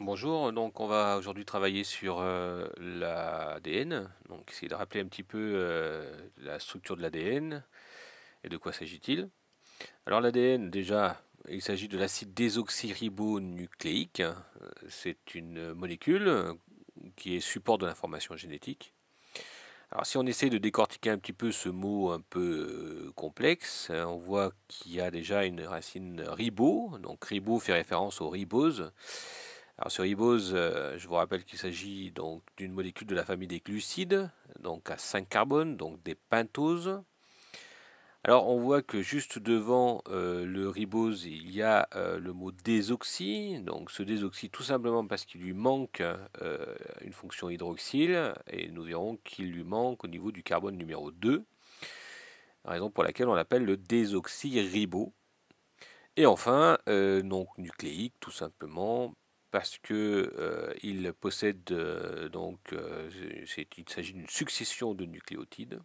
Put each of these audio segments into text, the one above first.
Bonjour, donc on va aujourd'hui travailler sur euh, l'ADN, donc essayer de rappeler un petit peu euh, la structure de l'ADN et de quoi s'agit-il. Alors l'ADN déjà, il s'agit de l'acide désoxyribonucléique, c'est une molécule qui est support de l'information génétique. Alors si on essaie de décortiquer un petit peu ce mot un peu euh, complexe, hein, on voit qu'il y a déjà une racine ribo, donc ribo fait référence aux ribose, alors ce ribose, euh, je vous rappelle qu'il s'agit donc d'une molécule de la famille des glucides, donc à 5 carbones, donc des pentoses. Alors on voit que juste devant euh, le ribose, il y a euh, le mot désoxy. Donc ce désoxy tout simplement parce qu'il lui manque une fonction hydroxyle et nous verrons qu'il lui manque au niveau du carbone numéro 2. Raison pour laquelle on l'appelle le désoxyribo. Et enfin, donc nucléique tout simplement parce que euh, il possède euh, donc euh, il s'agit d'une succession de nucléotides.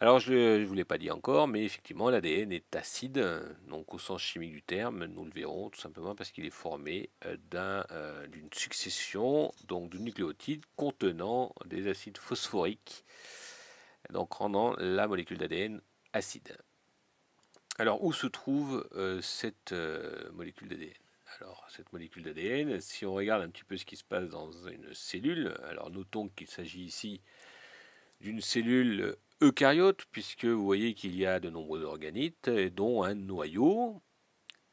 Alors je ne vous l'ai pas dit encore, mais effectivement l'ADN est acide, donc au sens chimique du terme, nous le verrons tout simplement parce qu'il est formé d'une succession donc de nucléotides contenant des acides phosphoriques, donc rendant la molécule d'ADN acide. Alors où se trouve cette molécule d'ADN alors cette molécule d'ADN. Si on regarde un petit peu ce qui se passe dans une cellule, alors notons qu'il s'agit ici d'une cellule eucaryote, puisque vous voyez qu'il y a de nombreux organites, dont un noyau.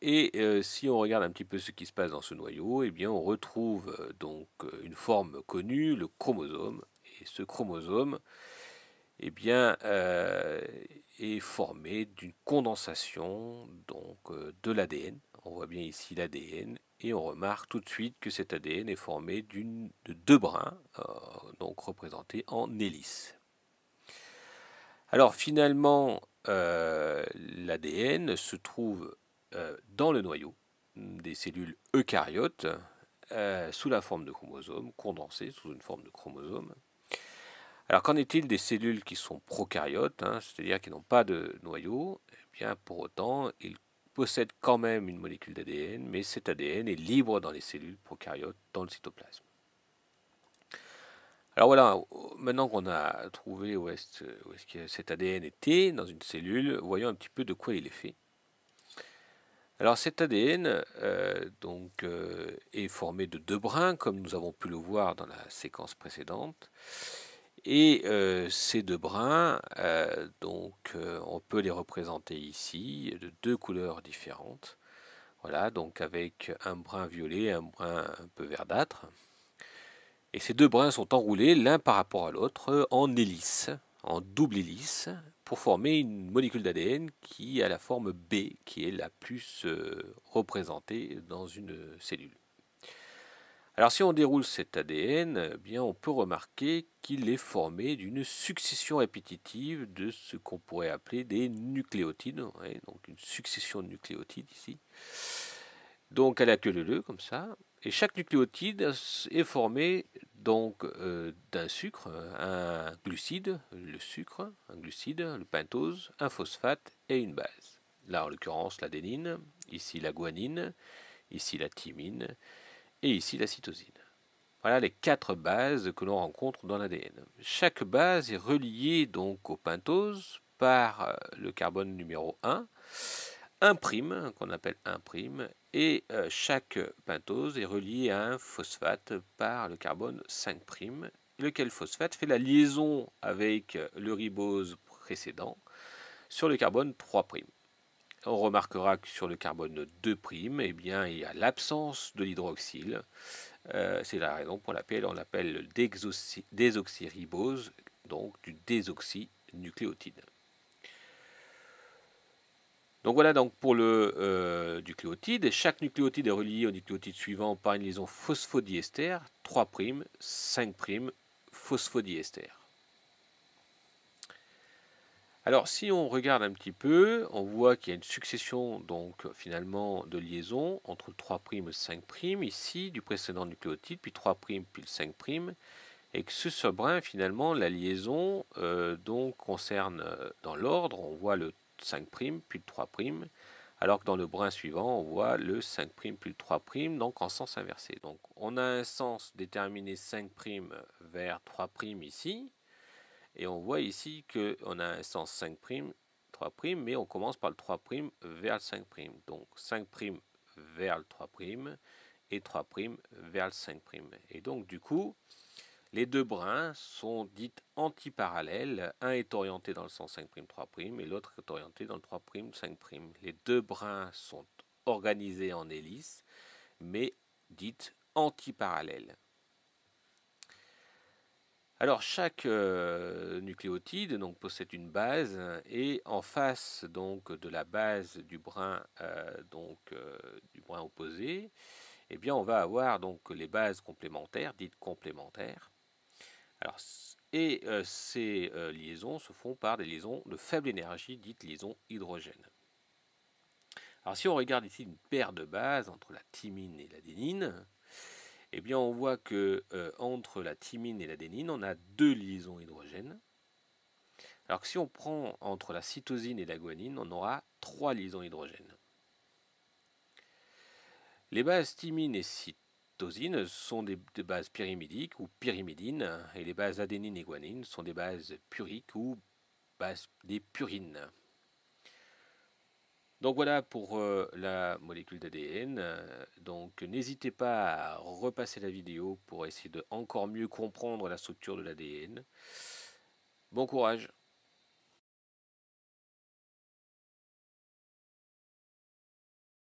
Et euh, si on regarde un petit peu ce qui se passe dans ce noyau, eh bien on retrouve euh, donc euh, une forme connue, le chromosome. Et ce chromosome, eh bien, euh, est formé d'une condensation donc euh, de l'ADN. On voit bien ici l'ADN et on remarque tout de suite que cet ADN est formé d'une de deux brins, euh, donc représentés en hélice. Alors finalement, l'ADN se trouve dans le noyau des cellules eucaryotes sous la forme de chromosomes, condensés sous une forme de chromosomes. Alors qu'en est-il des cellules qui sont prokaryotes, hein, c'est-à-dire qui n'ont pas de noyau Eh bien, pour autant, ils possèdent quand même une molécule d'ADN, mais cet ADN est libre dans les cellules prokaryotes, dans le cytoplasme. Alors voilà, maintenant qu'on a trouvé où est-ce que cet ADN était dans une cellule, voyons un petit peu de quoi il est fait. Alors cet ADN euh, donc, euh, est formé de deux brins, comme nous avons pu le voir dans la séquence précédente. Et euh, ces deux brins, euh, donc euh, on peut les représenter ici de deux couleurs différentes. Voilà, donc avec un brin violet, un brin un peu verdâtre. Et ces deux brins sont enroulés l'un par rapport à l'autre en hélice, en double hélice, pour former une molécule d'ADN qui a la forme B, qui est la plus représentée dans une cellule. Alors si on déroule cet ADN, eh bien on peut remarquer qu'il est formé d'une succession répétitive de ce qu'on pourrait appeler des nucléotides, donc une succession de nucléotides ici. Donc à la queue leu comme ça, et chaque nucléotide est formé donc euh, d'un sucre, un glucide, le sucre, un glucide, le pentose, un phosphate et une base. Là en l'occurrence l'adénine, ici la guanine, ici la thymine et ici la cytosine. Voilà les quatre bases que l'on rencontre dans l'ADN. Chaque base est reliée donc au pentose par euh, le carbone numéro 1, prime, qu'on appelle 1', et euh, chaque pentose est reliée à un phosphate par le carbone 5', lequel phosphate fait la liaison avec le ribose précédent sur le carbone 3'. On remarquera que sur le carbone 2', eh bien, il y a l'absence de l'hydroxyle. Euh, c'est la raison pour laquelle on l'appelle le désoxyribose, donc du désoxy-nucléotide. Donc voilà donc pour le euh, nucléotide. Chaque nucléotide est relié au nucléotide suivant par une liaison phosphodiester 3', 5' phosphodiester. Alors si on regarde un petit peu, on voit qu'il y a une succession donc finalement de liaisons entre 3' et 5' ici du précédent nucléotide, puis 3' puis le 5' et que ce brin, finalement la liaison euh, donc concerne euh, dans l'ordre, on voit le 5' puis le 3' alors que dans le brin suivant, on voit le 5' puis le 3', donc en sens inversé. Donc on a un sens déterminé 5' vers 3' ici, et on voit ici qu'on a un sens 5', 3', mais on commence par le 3' vers le 5'. Donc 5' vers le 3' et 3' vers le 5'. Et donc du coup, les deux brins sont dites antiparallèles. Un est orienté dans le sens 5', 3' et l'autre est orienté dans le 3', 5'. Les deux brins sont organisés en hélice, mais dites antiparallèles. Alors chaque euh, nucléotide donc, possède une base et en face donc, de la base du brin, euh, donc, euh, du brin opposé, eh bien, on va avoir donc, les bases complémentaires, dites complémentaires. Alors, et ces liaisons se font par des liaisons de faible énergie, dites liaisons hydrogène. Alors si on regarde ici une paire de bases entre la thymine et l'adénine, eh bien on voit que euh, entre la thymine et l'adénine, on a deux liaisons hydrogènes. Alors que si on prend entre la cytosine et la guanine, on aura trois liaisons hydrogènes. Les bases thymine et cytosine sont des, des bases pyrimidiques ou pyrimidines, et les bases adénine et guanine sont des bases puriques ou bases des purines. Donc voilà pour euh, la molécule d'ADN. Euh, donc n'hésitez pas à repasser la vidéo pour essayer de encore mieux comprendre la structure de l'ADN. Bon courage